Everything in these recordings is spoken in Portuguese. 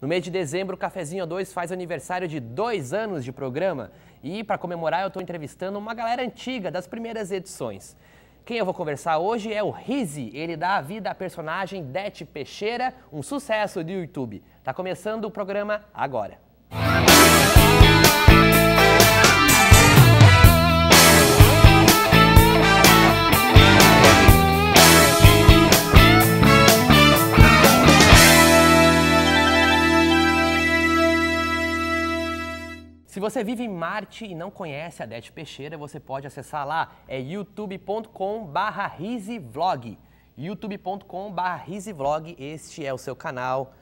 No mês de dezembro, o Cafezinho 2 faz aniversário de dois anos de programa e, para comemorar, eu estou entrevistando uma galera antiga das primeiras edições. Quem eu vou conversar hoje é o Rizzi, ele dá a vida à personagem Dete Peixeira, um sucesso do YouTube. Tá começando o programa agora. Se você vive em Marte e não conhece a Dete Peixeira, você pode acessar lá, é youtube.com/risevlog. youtube.com/risevlog, este é o seu canal.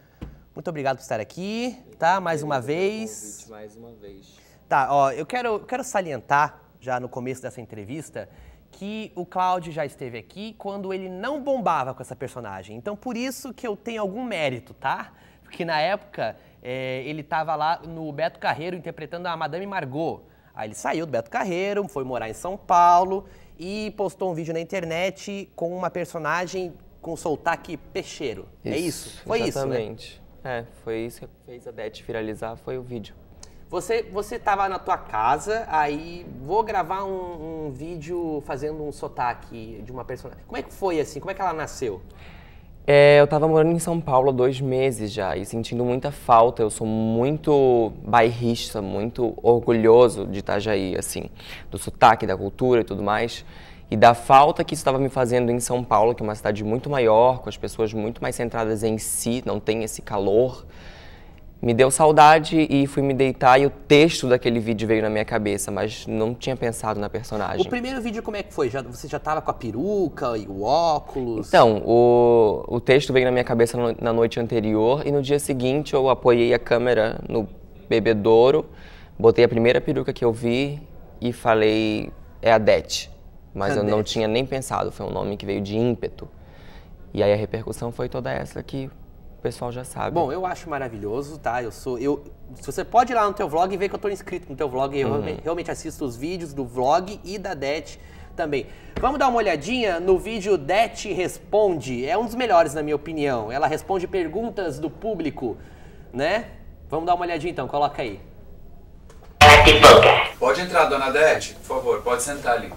Muito obrigado por estar aqui, tá? Mais uma vez. mais uma vez. Tá, ó, eu quero, quero salientar já no começo dessa entrevista que o Cláudio já esteve aqui quando ele não bombava com essa personagem. Então por isso que eu tenho algum mérito, tá? Porque na época é, ele estava lá no Beto Carreiro interpretando a Madame Margot. Aí ele saiu do Beto Carreiro, foi morar em São Paulo e postou um vídeo na internet com uma personagem com sotaque peixeiro. Isso, é isso? Foi exatamente. isso, né? É, foi isso que fez a Beth viralizar, foi o vídeo. Você, você tava na tua casa, aí vou gravar um, um vídeo fazendo um sotaque de uma personagem. Como é que foi assim? Como é que ela nasceu? É, eu estava morando em São Paulo há dois meses já e sentindo muita falta. Eu sou muito bairrista, muito orgulhoso de Itajaí, assim, do sotaque, da cultura e tudo mais. E da falta que isso estava me fazendo em São Paulo, que é uma cidade muito maior, com as pessoas muito mais centradas em si, não tem esse calor me deu saudade e fui me deitar e o texto daquele vídeo veio na minha cabeça, mas não tinha pensado na personagem. O primeiro vídeo como é que foi? Já, você já estava com a peruca e o óculos? Então, o, o texto veio na minha cabeça no, na noite anterior e no dia seguinte eu apoiei a câmera no bebedouro, botei a primeira peruca que eu vi e falei, é a Dete. Mas eu não tinha nem pensado, foi um nome que veio de ímpeto. E aí a repercussão foi toda essa que pessoal já sabe. Bom, eu acho maravilhoso, tá? Eu sou. Eu, se você pode ir lá no teu vlog e ver que eu estou inscrito no teu vlog, eu uhum. realmente, realmente assisto os vídeos do vlog e da Det também. Vamos dar uma olhadinha no vídeo Det Responde. É um dos melhores, na minha opinião. Ela responde perguntas do público, né? Vamos dar uma olhadinha então, coloca aí. Pode entrar, dona Det, por favor, pode sentar ali.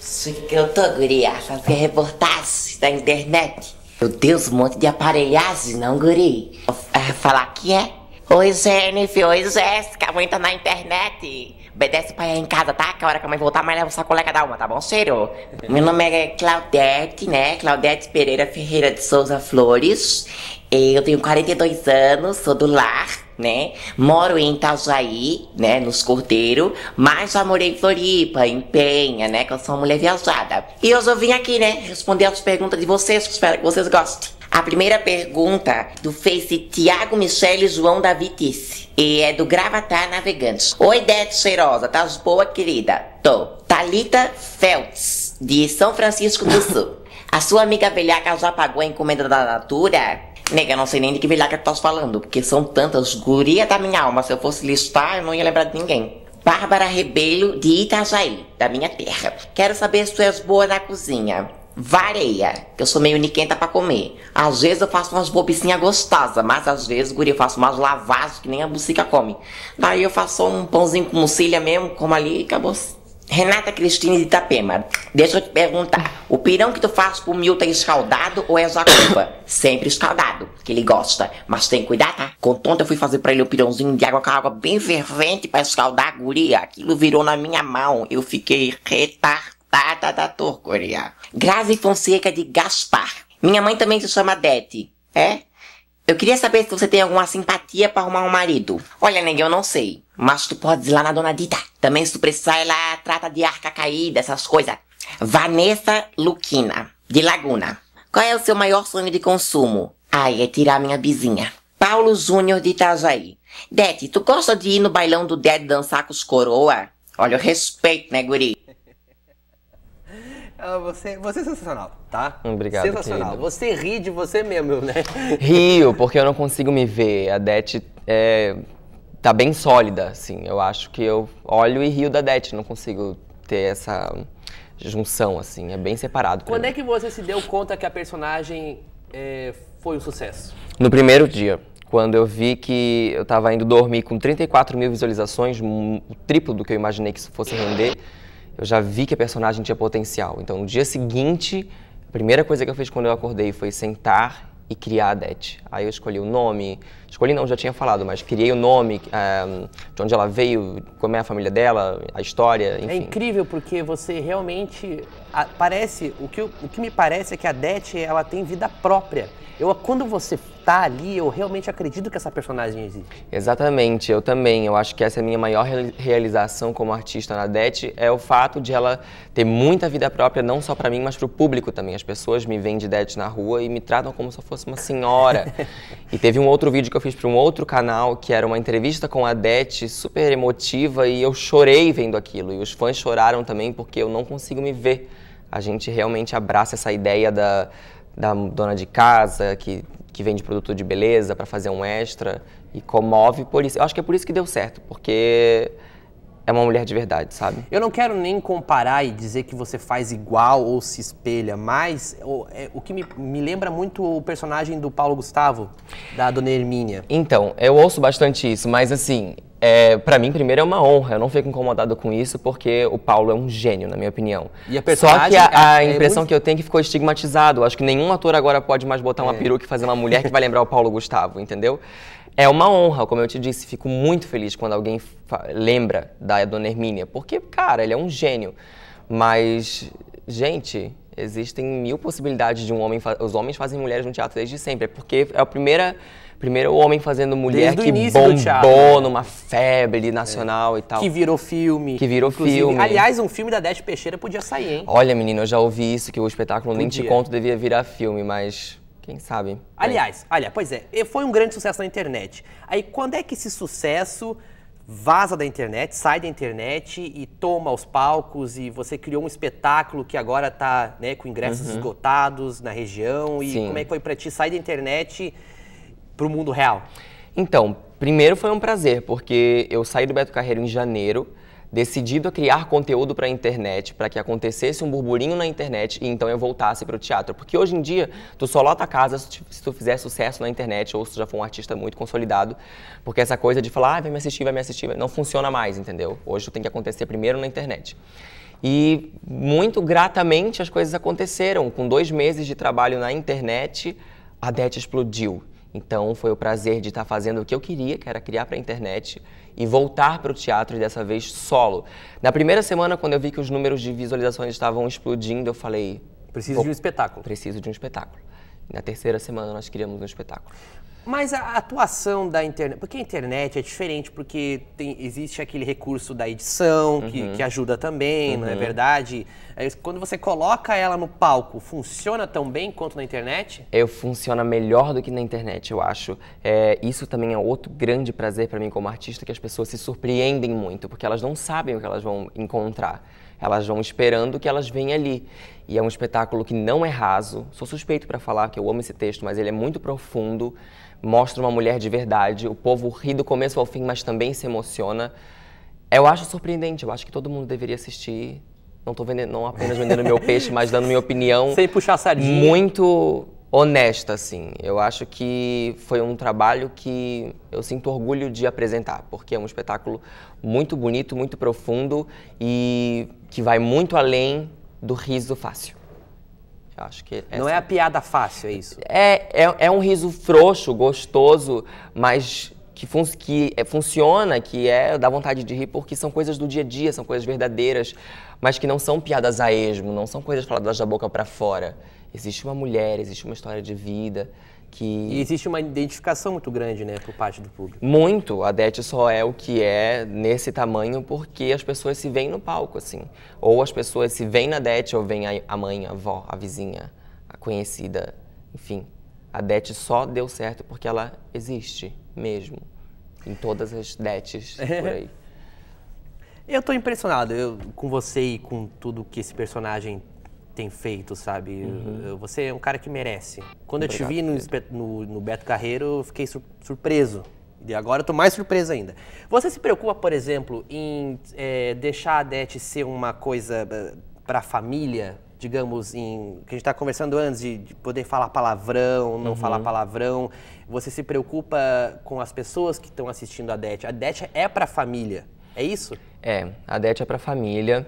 Isso que eu tô, guria, fazer reportagem da internet. Meu Deus, um monte de aparelhagem, não, guri? É, falar que é? Oi, Jennifer, oi, Jéssica, a mãe tá na internet. Obedece pra pai em casa, tá? Que é a hora que a mãe voltar, mas leva sua colega da uma, tá bom, cheiro? Meu nome é Claudete, né? Claudete Pereira Ferreira de Souza Flores. Eu tenho 42 anos, sou do lar né? Moro em Itajaí, né, nos Cordeiro, mas já morei em Floripa, em Penha, né, que eu sou uma mulher viajada. E hoje eu vim aqui, né, responder as perguntas de vocês, que espero que vocês gostem. A primeira pergunta do Face Tiago Michele e João Davi Tice. E é do Gravatar Navegantes Oi, Dete Cheirosa, tá boa, querida? Tô. Talita Feltz, de São Francisco do Sul. A sua amiga velhaca já pagou a encomenda da Natura? Nega, não sei nem de que velhaca tu estás falando, porque são tantas guria da minha alma. Se eu fosse listar, eu não ia lembrar de ninguém. Bárbara Rebelo de Itajaí, da minha terra. Quero saber se tu és boa na cozinha. Vareia, que eu sou meio niquenta para comer. Às vezes eu faço umas bobicinhas gostosas, mas às vezes, guria, eu faço umas lavagens que nem a bucica come. Daí eu faço um pãozinho com mucilha mesmo, como ali e acabou. -se. Renata Cristina de Itapema, deixa eu te perguntar. O pirão que tu faz pro Milton é escaldado ou é jacuba? Sempre escaldado, que ele gosta. Mas tem que cuidar, tá? Contanto eu fui fazer pra ele um pirãozinho de água com água bem fervente para escaldar a guria. Aquilo virou na minha mão. Eu fiquei retardada da torcoria. Grazi Fonseca de Gaspar. Minha mãe também se chama Dete. É? Eu queria saber se você tem alguma simpatia para arrumar um marido. Olha, nega, eu não sei. Mas tu pode ir lá na dona Dita. Também se tu precisar, ela trata de arca caída, essas coisas. Vanessa Luquina, de Laguna. Qual é o seu maior sonho de consumo? Ai, é tirar minha vizinha. Paulo Júnior de Itajaí. Dete, tu gosta de ir no bailão do Dede dançar com os coroa? Olha, eu respeito, né, guri? Ah, você, você é sensacional, tá? Obrigado, Sensacional. Querido. Você ri de você mesmo, né? Rio, porque eu não consigo me ver. A Det é, tá bem sólida, assim. Eu acho que eu olho e rio da Det. Não consigo ter essa junção, assim. É bem separado. Quando mim. é que você se deu conta que a personagem é, foi um sucesso? No primeiro dia quando eu vi que eu estava indo dormir com 34 mil visualizações, o triplo do que eu imaginei que isso fosse render eu já vi que a personagem tinha potencial. Então, no dia seguinte, a primeira coisa que eu fiz quando eu acordei foi sentar e criar a Det. Aí eu escolhi o nome, escolhi não, já tinha falado, mas criei o nome, eh, de onde ela veio, como é a família dela, a história, é enfim. É incrível porque você realmente a, parece, o que, o que me parece é que a Dete ela tem vida própria. Eu, quando você tá ali, eu realmente acredito que essa personagem existe. Exatamente, eu também. Eu acho que essa é a minha maior realização como artista na Dete é o fato de ela ter muita vida própria, não só para mim, mas para o público também. As pessoas me veem de Dete na rua e me tratam como se eu fosse uma senhora. e teve um outro vídeo que eu fiz para um outro canal, que era uma entrevista com a Dete super emotiva, e eu chorei vendo aquilo. E os fãs choraram também porque eu não consigo me ver a gente realmente abraça essa ideia da, da dona de casa que, que vende produto de beleza para fazer um extra e comove por isso. Eu acho que é por isso que deu certo, porque é uma mulher de verdade, sabe? Eu não quero nem comparar e dizer que você faz igual ou se espelha, mas o, é, o que me, me, lembra muito o personagem do Paulo Gustavo, da Dona Hermínia. Então, eu ouço bastante isso, mas assim, é, para mim, primeiro, é uma honra. Eu não fico incomodado com isso, porque o Paulo é um gênio, na minha opinião. E a personagem, Só que a, a é, é impressão é muito... que eu tenho é que ficou estigmatizado. Acho que nenhum ator agora pode mais botar uma é. peruca e fazer uma mulher que vai lembrar o Paulo Gustavo, entendeu? É uma honra, como eu te disse, fico muito feliz quando alguém lembra da Dona Hermínia, porque, cara, ele é um gênio. Mas, gente, existem mil possibilidades de um homem. Os homens fazem mulheres no teatro desde sempre. É porque é a primeira. Primeiro homem fazendo mulher que bombou numa febre nacional é. e tal. Que virou filme. Que virou filme. Aliás, um filme da Dete Peixeira podia sair, hein? Olha, menina, eu já ouvi isso, que o espetáculo podia. Nem Te Conto devia virar filme, mas quem sabe? Aliás, olha, pois é, foi um grande sucesso na internet. Aí quando é que esse sucesso vaza da internet, sai da internet e toma os palcos e você criou um espetáculo que agora está né, com ingressos uhum. esgotados na região e Sim. como é que foi para ti sair da internet para o mundo real? Então, primeiro foi um prazer porque eu saí do Beto Carreiro em janeiro decidido a criar conteúdo para a internet, para que acontecesse um burburinho na internet e então eu voltasse para o teatro. Porque hoje em dia, tu só lota a casa se tu fizer sucesso na internet ou se tu já for um artista muito consolidado, porque essa coisa de falar, ah, vai me assistir, vai me assistir, não funciona mais, entendeu? Hoje tu tem que acontecer primeiro na internet. E muito gratamente as coisas aconteceram. Com dois meses de trabalho na internet, a DET explodiu. Então foi o prazer de estar tá fazendo o que eu queria, que era criar para a internet, e voltar para o teatro e dessa vez solo. Na primeira semana, quando eu vi que os números de visualizações estavam explodindo, eu falei. Preciso de um espetáculo. Preciso de um espetáculo. Na terceira semana nós criamos um espetáculo. Mas a atuação da internet. Porque a internet é diferente, porque tem, existe aquele recurso da edição que, uhum. que ajuda também, uhum. não é uhum. verdade? É quando você coloca ela no palco, funciona tão bem quanto na internet? Eu funciona melhor do que na internet, eu acho. É, isso também é outro grande prazer para mim como artista, que as pessoas se surpreendem muito, porque elas não sabem o que elas vão encontrar. Elas vão esperando que elas venham ali. E é um espetáculo que não é raso. Sou suspeito para falar que eu amo esse texto, mas ele é muito profundo mostra uma mulher de verdade. O povo ri do começo ao fim, mas também se emociona. Eu acho surpreendente, eu acho que todo mundo deveria assistir. Não estou vendendo, não apenas vendendo meu peixe, mas dando minha opinião. Sem puxar sardinha. Muito honesta, assim. Eu acho que foi um trabalho que eu sinto orgulho de apresentar, porque é um espetáculo muito bonito, muito profundo e que vai muito além do riso fácil. Acho que essa... Não é a piada fácil, é isso? É, é, é um riso frouxo, gostoso, mas que, fun que é, funciona, que é dá vontade de rir, porque são coisas do dia a dia, são coisas verdadeiras, mas que não são piadas a esmo, não são coisas faladas da boca para fora. Existe uma mulher, existe uma história de vida, que... E existe uma identificação muito grande, né, por parte do público. Muito. A Dete só é o que é nesse tamanho porque as pessoas se veem no palco, assim. Ou as pessoas se veem na Dete ou vem a mãe, a avó, a vizinha, a conhecida, enfim. A Dete só deu certo porque ela existe mesmo. Em todas as Detes por aí. eu tô impressionado eu, com você e com tudo que esse personagem tem feito, sabe? Uhum. Você é um cara que merece. Quando Obrigado, eu te vi no, no, no, Beto Carreiro, eu fiquei sur surpreso. E agora eu tô mais surpreso ainda. Você se preocupa, por exemplo, em é, deixar a DET ser uma coisa eh, para a família, digamos, em, que a gente está conversando antes de, de, poder falar palavrão, não uhum. falar palavrão. Você se preocupa com as pessoas que estão assistindo a DET. A DET é para família, é isso? É, a DET é para família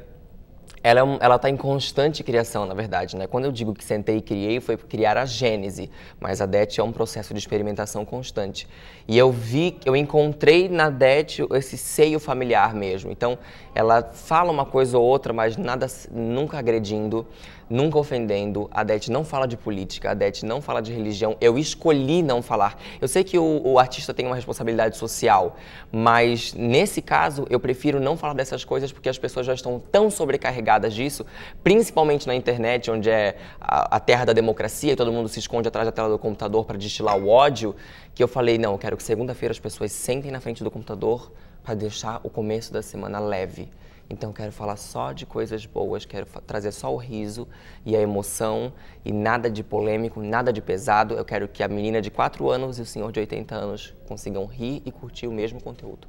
ela, é ela tá em constante criação, na verdade, né? Quando eu digo que sentei e criei, foi criar a gênese, mas a DET é um processo de experimentação constante. E eu vi, eu encontrei na DET esse seio familiar mesmo. Então, ela fala uma coisa ou outra, mas nada, nunca agredindo, nunca ofendendo, a Dete não fala de política, a Dete não fala de religião, eu escolhi não falar. Eu sei que o, o, artista tem uma responsabilidade social, mas nesse caso eu prefiro não falar dessas coisas porque as pessoas já estão tão sobrecarregadas disso, principalmente na internet, onde é a, a terra da democracia e todo mundo se esconde atrás da tela do computador para destilar o ódio, que eu falei, não, eu quero que segunda-feira as pessoas sentem na frente do computador para deixar o começo da semana leve. Então quero falar só de coisas boas, quero trazer só o riso e a emoção e nada de polêmico, nada de pesado. Eu quero que a menina de 4 anos e o senhor de 80 anos consigam rir e curtir o mesmo conteúdo.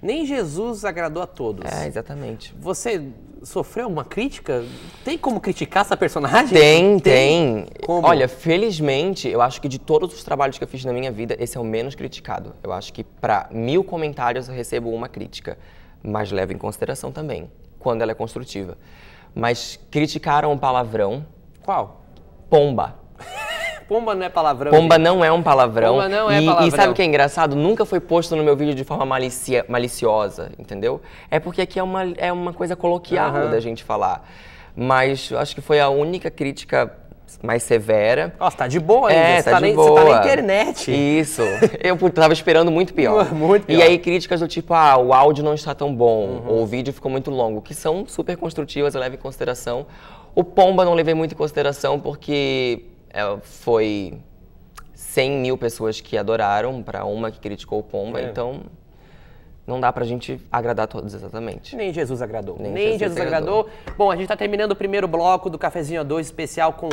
Nem Jesus agradou a todos. É, exatamente. Você sofreu uma crítica? Tem como criticar essa personagem? Tem, tem. tem. Olha, felizmente, eu acho que de todos os trabalhos que eu fiz na minha vida, esse é o menos criticado. Eu acho que para mil comentários eu recebo uma crítica mas leva em consideração também, quando ela é construtiva. Mas criticaram o palavrão. Qual? Pomba. Pomba não é palavrão. Pomba gente. não é um palavrão. Pomba não é e, palavrão. E sabe o que é engraçado? Nunca foi posto no meu vídeo de forma malicia, maliciosa, entendeu? É porque aqui é uma, é uma coisa coloquial uhum. da gente falar. Mas acho que foi a única crítica mais severa. Nossa, tá de boa aí. É, você tá, tá de nem, boa. Você tá na internet. Isso. Eu tava esperando muito pior. muito pior. E aí críticas do tipo, ah, o áudio não está tão bom, uhum. ou o vídeo ficou muito longo, que são super construtivas, eu levo em consideração. O Pomba não levei muito em consideração porque é, foi 100 mil pessoas que adoraram para uma que criticou o Pomba, é. então... Não dá pra gente agradar todos exatamente. Nem Jesus agradou. Nem, Nem Jesus, Jesus agradou. agradou. Bom, a gente tá terminando o primeiro bloco do Cafezinho a 2 especial com,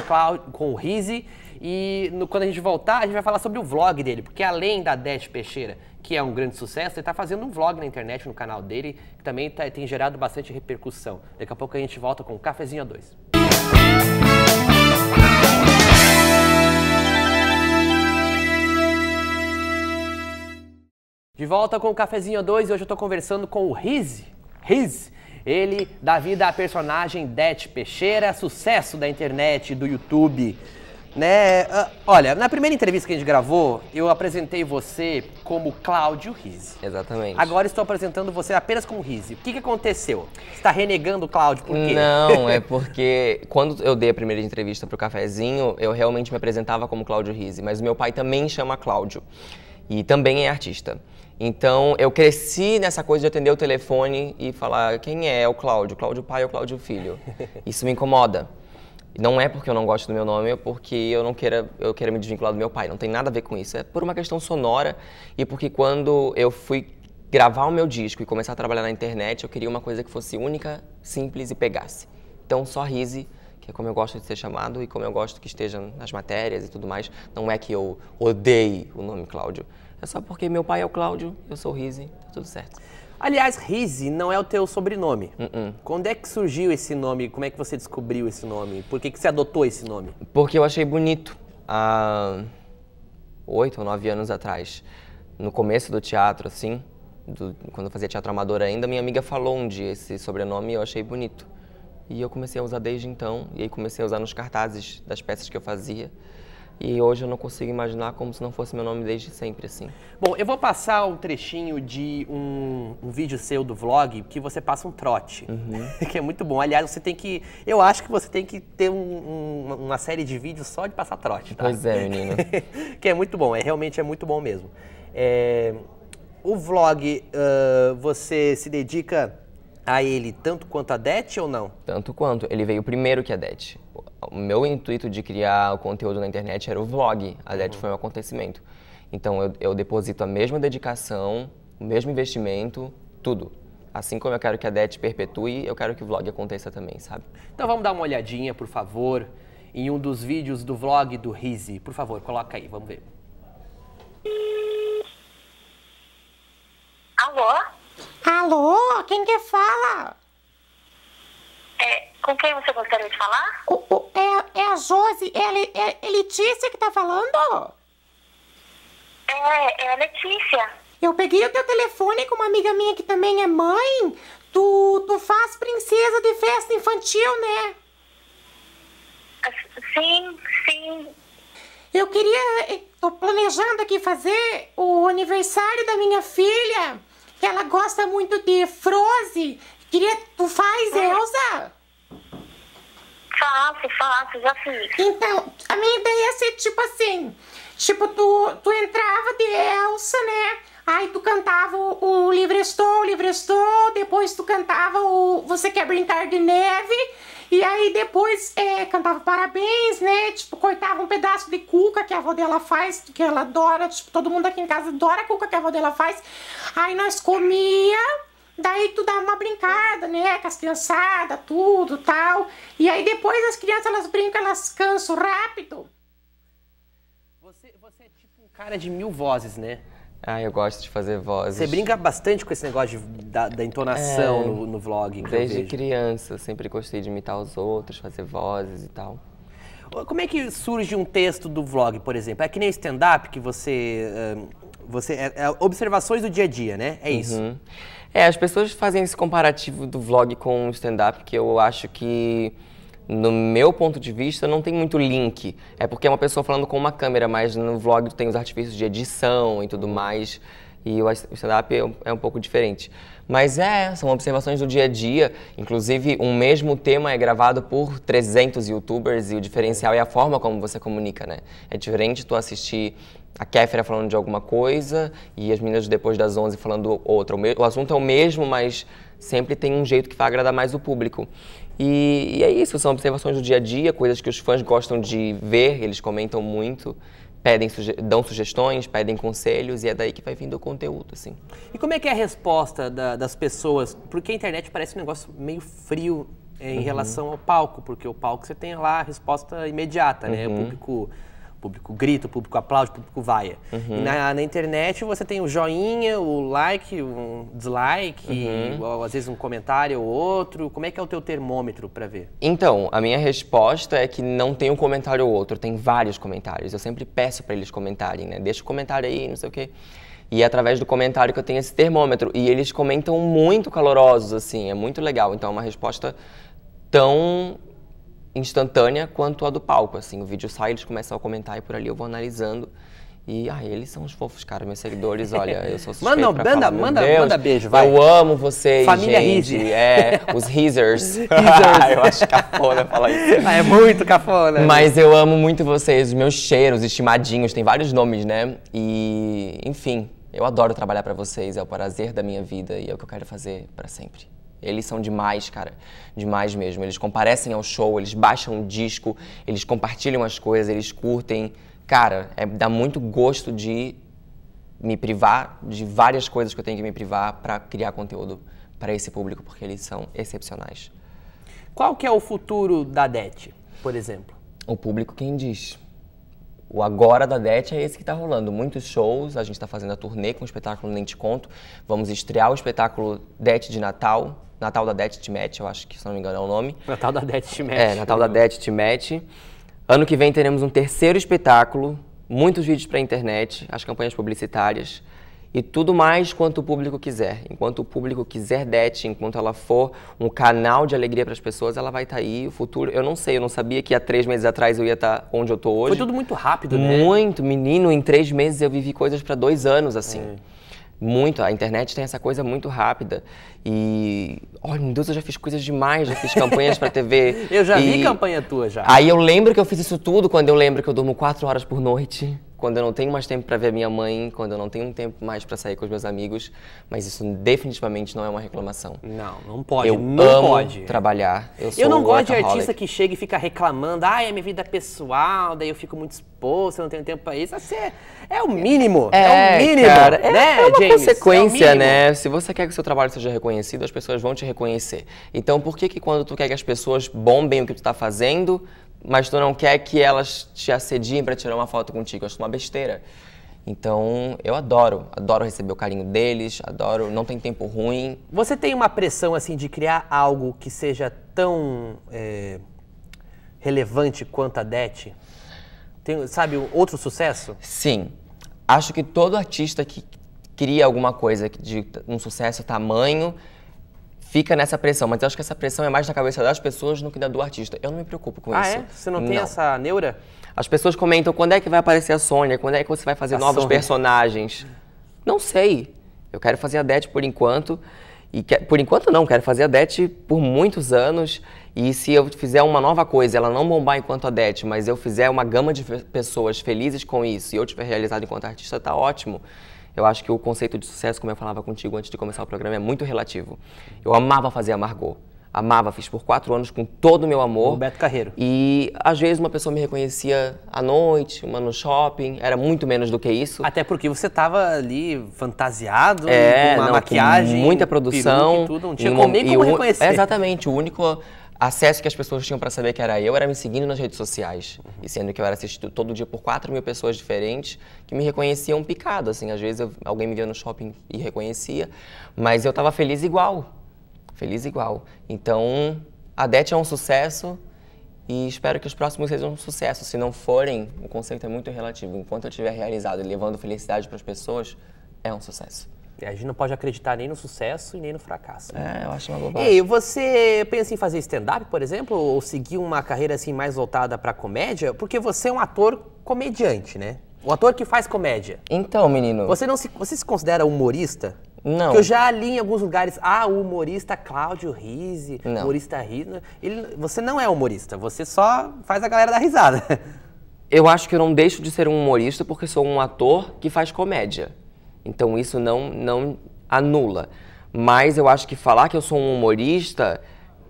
com o Rizzi. E no, quando a gente voltar, a gente vai falar sobre o vlog dele, porque além da Dash Peixeira, que é um grande sucesso, ele está fazendo um vlog na internet, no canal dele, que também tá, tem gerado bastante repercussão. Daqui a pouco a gente volta com o Cafezinho a 2. De volta com o Cafezinho 2 e hoje eu tô conversando com o Riz. Riz, ele dá vida à personagem Det Peixeira, sucesso da internet, do YouTube. Né? Ah, olha, na primeira entrevista que a gente gravou, eu apresentei você como Cláudio Riz. Exatamente. Agora estou apresentando você apenas como Riz. O que, que aconteceu? Você está renegando o Cláudio por quê? Não, é porque quando eu dei a primeira entrevista para o cafezinho, eu realmente me apresentava como Cláudio Riz, mas meu pai também chama Cláudio e também é artista. Então, eu cresci nessa coisa de atender o telefone e falar quem é, é o Cláudio, Cláudio pai é ou Cláudio filho. Isso me incomoda. Não é porque eu não gosto do meu nome, é porque eu não queira, eu queira me desvincular do meu pai. Não tem nada a ver com isso. É por uma questão sonora e porque quando eu fui gravar o meu disco e começar a trabalhar na internet, eu queria uma coisa que fosse única, simples e pegasse. Então, só Rise que é como eu gosto de ser chamado e como eu gosto que esteja nas matérias e tudo mais. Não é que eu odeie o nome Cláudio, é só porque meu pai é o Cláudio, eu sou o Rizzi, tá tudo certo. Aliás, Rizzi não é o teu sobrenome. Uh -uh. Quando é que surgiu esse nome? Como é que você descobriu esse nome? Por que, que você adotou esse nome? Porque eu achei bonito. Há oito ou nove anos atrás, no começo do teatro, assim, do, quando eu fazia teatro amador ainda, minha amiga falou um dia esse sobrenome e eu achei bonito. E eu comecei a usar desde então, e aí comecei a usar nos cartazes das peças que eu fazia. E hoje eu não consigo imaginar como se não fosse meu nome desde sempre, assim. Bom, eu vou passar um trechinho de um, um vídeo seu do vlog que você passa um trote, uhum. que é muito bom. Aliás, você tem que. Eu acho que você tem que ter um, um, uma série de vídeos só de passar trote, tá? Pois é, menino. que é muito bom, é realmente é muito bom mesmo. É, o vlog, uh, você se dedica a ele tanto quanto a Det ou não? Tanto quanto. Ele veio primeiro que a Det o meu intuito de criar o conteúdo na internet era o vlog. A LED uhum. foi um acontecimento. Então eu, eu, deposito a mesma dedicação, o mesmo investimento, tudo. Assim como eu quero que a DET perpetue, eu quero que o vlog aconteça também, sabe? Então vamos dar uma olhadinha, por favor, em um dos vídeos do vlog do Rizzi. Por favor, coloca aí, vamos ver. Alô? Alô, quem que fala? É, com quem você gostaria de falar? O, o, é, é a Josi, é, é, é Letícia que tá falando? É, é a Letícia. Eu peguei o teu telefone com uma amiga minha que também é mãe. Tu, tu faz princesa de festa infantil, né? Sim, sim. Eu queria. É, tô planejando aqui fazer o aniversário da minha filha. Ela gosta muito de Frozen Queria. Tu faz, hum. Elza? Faço, faço, já fiz. Então, a minha ideia é ser tipo assim. Tipo, tu, tu entrava de Elsa, né? Aí tu cantava o, o Livre Estou, Livre Estou, depois tu cantava o Você Quer Brincar de Neve, e aí depois é, cantava parabéns, né? Tipo, cortava um pedaço de cuca que a avó dela faz, que ela adora, tipo, todo mundo aqui em casa adora a cuca que a avó dela faz. Aí nós comia Daí tu dá uma brincada, né, com as criançadas, tudo tal. E aí depois as crianças, elas brincam, elas cansam rápido. Você, você é tipo um cara de mil vozes, né? Ah, eu gosto de fazer vozes. Você brinca bastante com esse negócio de, da, da, entonação é, no, no, vlog. desde criança, sempre gostei de imitar os outros, fazer vozes e tal. Como é que surge um texto do vlog, por exemplo? É que nem stand-up que você. você é, é, observações do dia a dia, né? É isso. Uhum. É, as pessoas fazem esse comparativo do vlog com o stand-up, que eu acho que, no meu ponto de vista, não tem muito link. É porque é uma pessoa falando com uma câmera, mas no vlog tem os artifícios de edição e tudo mais. E o stand-up é, é um pouco diferente. Mas é, são observações do dia a dia. Inclusive, um mesmo tema é gravado por 300 youtubers e o diferencial é a forma como você comunica, né? É diferente tu assistir a Kéfera falando de alguma coisa e as meninas depois das 11 falando outra. O, assunto é o mesmo, mas sempre tem um jeito que vai agradar mais o público. E, e é isso, são observações do dia a dia, coisas que os fãs gostam de ver, eles comentam muito pedem suge dão sugestões, pedem conselhos e é daí que vai vindo o conteúdo, assim. E como é que é a resposta da, das pessoas? Porque a internet parece um negócio meio frio eh, em uhum. relação ao palco, porque o palco você tem lá a resposta imediata, né? Uhum. O público o público grita, o público aplaude, o público vaia. Uhum. Na, na, internet você tem o joinha, o like, o dislike, uhum. ou, às vezes um comentário ou outro. Como é que é o teu termômetro para ver? Então, a minha resposta é que não tem um comentário ou outro, tem vários comentários. Eu sempre peço para eles comentarem, né? Deixa o comentário aí, não sei o quê. E é através do comentário que eu tenho esse termômetro. E eles comentam muito calorosos, assim, é muito legal. Então é uma resposta tão instantânea quanto a do palco, assim, o vídeo sai, eles começam a comentar e por ali eu vou analisando. E, ah eles são os fofos, cara, meus seguidores, olha, eu sou suspeito Manda, pra manda, manda, Deus, manda beijo, vai. Eu amo vocês, Família gente. É, os Reezers. eu acho cafona falar isso. Ah, é muito cafona. Mas eu amo muito vocês, os meus cheiros, estimadinhos, tem vários nomes, né? E, enfim, eu adoro trabalhar para vocês, é o prazer da minha vida e é o que eu quero fazer para sempre. Eles são demais, cara. Demais mesmo. Eles comparecem ao show, eles baixam o disco, eles compartilham as coisas, eles curtem. Cara, é, dá muito gosto de me privar de várias coisas que eu tenho que me privar para criar conteúdo para esse público, porque eles são excepcionais. Qual que é o futuro da DET, por exemplo? O público quem diz. O agora da DET é esse que está rolando. Muitos shows, a gente está fazendo a turnê com o espetáculo Nem Te Conto. Vamos estrear o espetáculo DET de Natal, Natal da DET Te Match, eu acho que, se não me engano, é o nome. Natal da DET Te Match. É, Natal da DET Te Match. Ano que vem teremos um terceiro espetáculo, muitos vídeos para a internet, as campanhas publicitárias e tudo mais quanto o público quiser. Enquanto o público quiser Det, enquanto ela for um canal de alegria para as pessoas, ela vai estar tá aí. O futuro, eu não sei, eu não sabia que há três meses atrás eu ia estar tá onde eu tô hoje. Foi tudo muito rápido, né? Muito, menino, em três meses eu vivi coisas para dois anos, assim. É. Muito, a internet tem essa coisa muito rápida. E, olha, meu Deus, eu já fiz coisas demais, já fiz campanhas para TV. eu já e... vi campanha tua já. Aí eu lembro que eu fiz isso tudo quando eu lembro que eu durmo quatro horas por noite quando eu não tenho mais tempo para ver a minha mãe, quando eu não tenho tempo mais para sair com os meus amigos, mas isso definitivamente não é uma reclamação. Não, não pode, eu não amo pode. trabalhar. Eu, sou eu não gosto de artista que chega e fica reclamando, ah, é minha vida pessoal, daí eu fico muito exposto, eu não tenho tempo para isso. Assim, é, é, o mínimo, é, é o mínimo, cara, é, né, é, uma James? É consequência, é né? Se você quer que o seu trabalho seja reconhecido, as pessoas vão te reconhecer. Então, por que que quando tu quer que as pessoas bombem o que tu está fazendo, mas tu não quer que elas te assediem para tirar uma foto contigo. Eu acho uma besteira. Então, eu adoro, adoro receber o carinho deles, adoro, não tem tempo ruim. Você tem uma pressão, assim, de criar algo que seja tão é, relevante quanto a Det? Tem, sabe, outro sucesso? Sim. Acho que todo artista que cria alguma coisa de um sucesso tamanho fica nessa pressão, mas eu acho que essa pressão é mais na cabeça das pessoas do que da do artista. Eu não me preocupo com ah, isso. Ah, é? Você não, não tem essa neura? As pessoas comentam quando é que vai aparecer a Sônia, quando é que você vai fazer a novos personagens. Não sei. Eu quero fazer a Det por enquanto. E que, por enquanto não, quero fazer a Det por muitos anos. E se eu fizer uma nova coisa, ela não bombar enquanto a Det, mas eu fizer uma gama de pessoas felizes com isso e eu tiver realizado enquanto artista, tá ótimo. Eu acho que o conceito de sucesso, como eu falava contigo antes de começar o programa, é muito relativo. Eu amava fazer amargor, Amava, fiz por quatro anos com todo o meu amor. Roberto Carreiro. E às vezes uma pessoa me reconhecia à noite, uma no shopping, era muito menos do que isso. Até porque você estava ali fantasiado, é, com uma não, maquiagem, com muita produção. Peruque, tudo, não tinha como, nem como um, reconhecer. É, exatamente, o único acesso que as pessoas tinham para saber que era eu era me seguindo nas redes sociais. Uhum. E sendo que eu era assistido todo dia por 4 mil pessoas diferentes que me reconheciam picado. Assim, às vezes eu, alguém me via no shopping e reconhecia. Mas eu estava feliz igual. Feliz igual. Então, a DET é um sucesso e espero que os próximos sejam um sucesso. Se não forem, o conceito é muito relativo. Enquanto eu estiver realizado e levando felicidade para as pessoas, é um sucesso. É, a gente não pode acreditar nem no sucesso e nem no fracasso. Né? É, eu acho uma bobagem. E você pensa em fazer stand-up, por exemplo, ou seguir uma carreira assim mais voltada para comédia? Porque você é um ator comediante, né? O ator que faz comédia. Então, menino. Você não se, você se considera humorista? Não. Porque eu já li em alguns lugares, ah, o humorista Cláudio Rizzi, humorista Rizzi. Ele, você não é humorista, você só faz a galera dar risada. Eu acho que eu não deixo de ser um humorista porque sou um ator que faz comédia. Então isso não, não anula. Mas eu acho que falar que eu sou um humorista,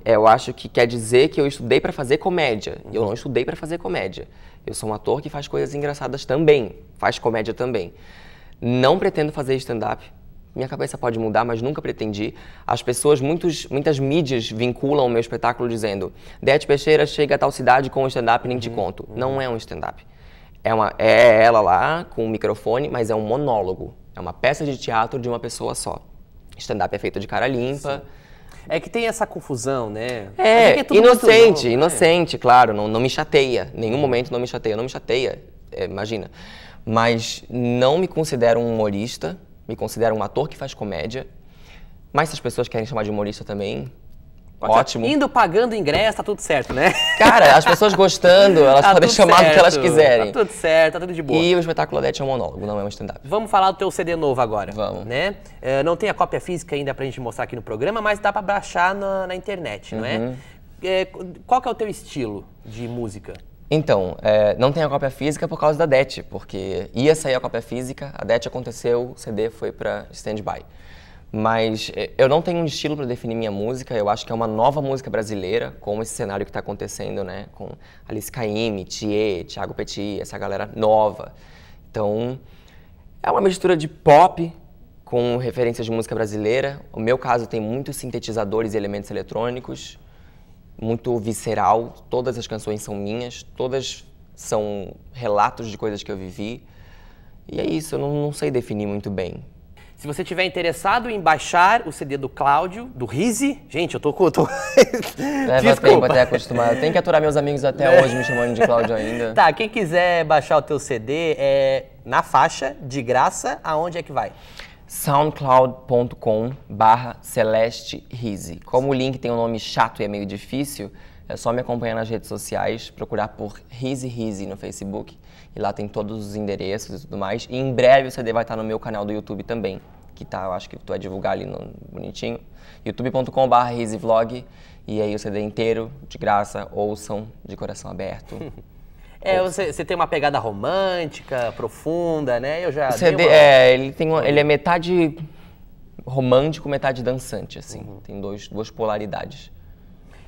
é, eu acho que quer dizer que eu estudei para fazer comédia. Eu não estudei para fazer comédia. Eu sou um ator que faz coisas engraçadas também, faz comédia também. Não pretendo fazer stand-up. Minha cabeça pode mudar, mas nunca pretendi. As pessoas, muitos, muitas mídias vinculam o meu espetáculo dizendo: Dete Peixeira chega a tal cidade com um stand-up, nem uhum. te conto. Uhum. Não é um stand-up. É, uma, é ela lá com o um microfone, mas é um monólogo. É uma peça de teatro de uma pessoa só. Stand-up é feito de cara limpa. Sim. É que tem essa confusão, né? É, é, é inocente, novo, né? inocente, claro. Não, não me chateia. Nenhum momento não me chateia. Não me chateia, é, imagina. Mas não me considero um humorista. Me considero um ator que faz comédia. Mas se as pessoas querem chamar de humorista também, Pode Ótimo. Indo pagando ingresso, tá tudo certo, né? Cara, as pessoas gostando, elas tá podem chamar certo. do que elas quiserem. Tá tudo certo, tá tudo de boa. E o espetáculo Odete é um monólogo, não é um stand-up. Vamos falar do teu CD novo agora. Vamos. Né? Uh, não tem a cópia física ainda pra gente mostrar aqui no programa, mas dá pra baixar na, na internet, não é? Uhum. Eh, qual que é o teu estilo de música? Então, é, não tem a cópia física por causa da DET, porque ia sair a cópia física, a DET aconteceu, o CD foi para stand-by. Mas eh, eu não tenho um estilo para definir minha música, eu acho que é uma nova música brasileira, com esse cenário que está acontecendo, né? Com Alice Caymmi, Thier, Thiago Petit, essa galera nova. Então, é uma mistura de pop com referências de música brasileira. O meu caso tem muitos sintetizadores e elementos eletrônicos, muito visceral. Todas as canções são minhas, todas são relatos de coisas que eu vivi. E é isso, eu não, não sei definir muito bem. Se você tiver interessado em baixar o CD do Cláudio, do Rizzi, gente, eu tô curto. Tô... Leva Desculpa. tempo até acostumar. Eu tenho que aturar meus amigos até é. hoje me chamando de Cláudio ainda. Tá, quem quiser baixar o teu CD, é na faixa, de graça, aonde é que vai? soundcloud.com barra Celeste Rizzi. Como o link tem um nome chato e é meio difícil, é só me acompanhar nas redes sociais, procurar por Rizzi Rizzi no Facebook e lá tem todos os endereços e tudo mais. E em breve o CD vai estar no meu canal do YouTube também. Que tá, eu acho que tu vai divulgar ali no, bonitinho. youtube.com.br E aí o CD inteiro, de graça, ouçam, de coração aberto. É, você, você, tem uma pegada romântica, profunda, né? Eu já. O CD, uma... é, ele, tem ele é metade romântico, metade dançante, assim. Uhum. Tem dois, duas polaridades.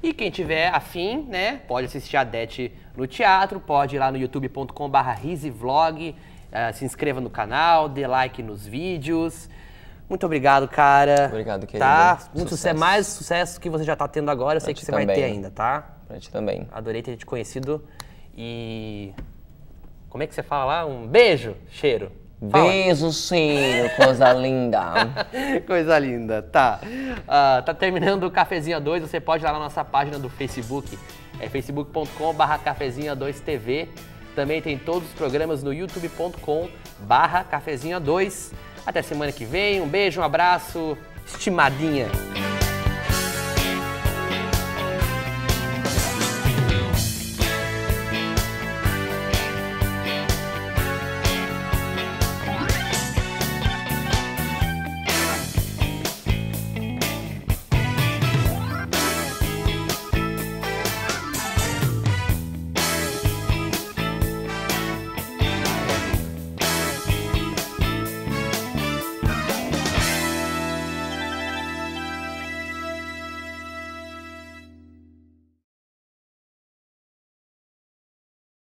E quem tiver afim, né, pode assistir a DET no teatro, pode ir lá no youtube.com.br uh, eh, se inscreva no canal, dê like nos vídeos. Muito obrigado, cara. Obrigado, querido. Tá? Muito sucesso. É mais sucesso que você já está tendo agora, eu pra sei que você também. vai ter ainda, tá? Pra gente também. Adorei ter te conhecido e... Como é que você fala lá? Um beijo, cheiro. Beijo, cheiro, coisa linda. coisa linda, tá. Uh, tá terminando o Cafezinha 2, você pode ir lá na nossa página do Facebook, é facebook.com.br cafezinha2tv. Também tem todos os programas no youtube.com.br cafezinha2. Até semana que vem, um beijo, um abraço, estimadinha.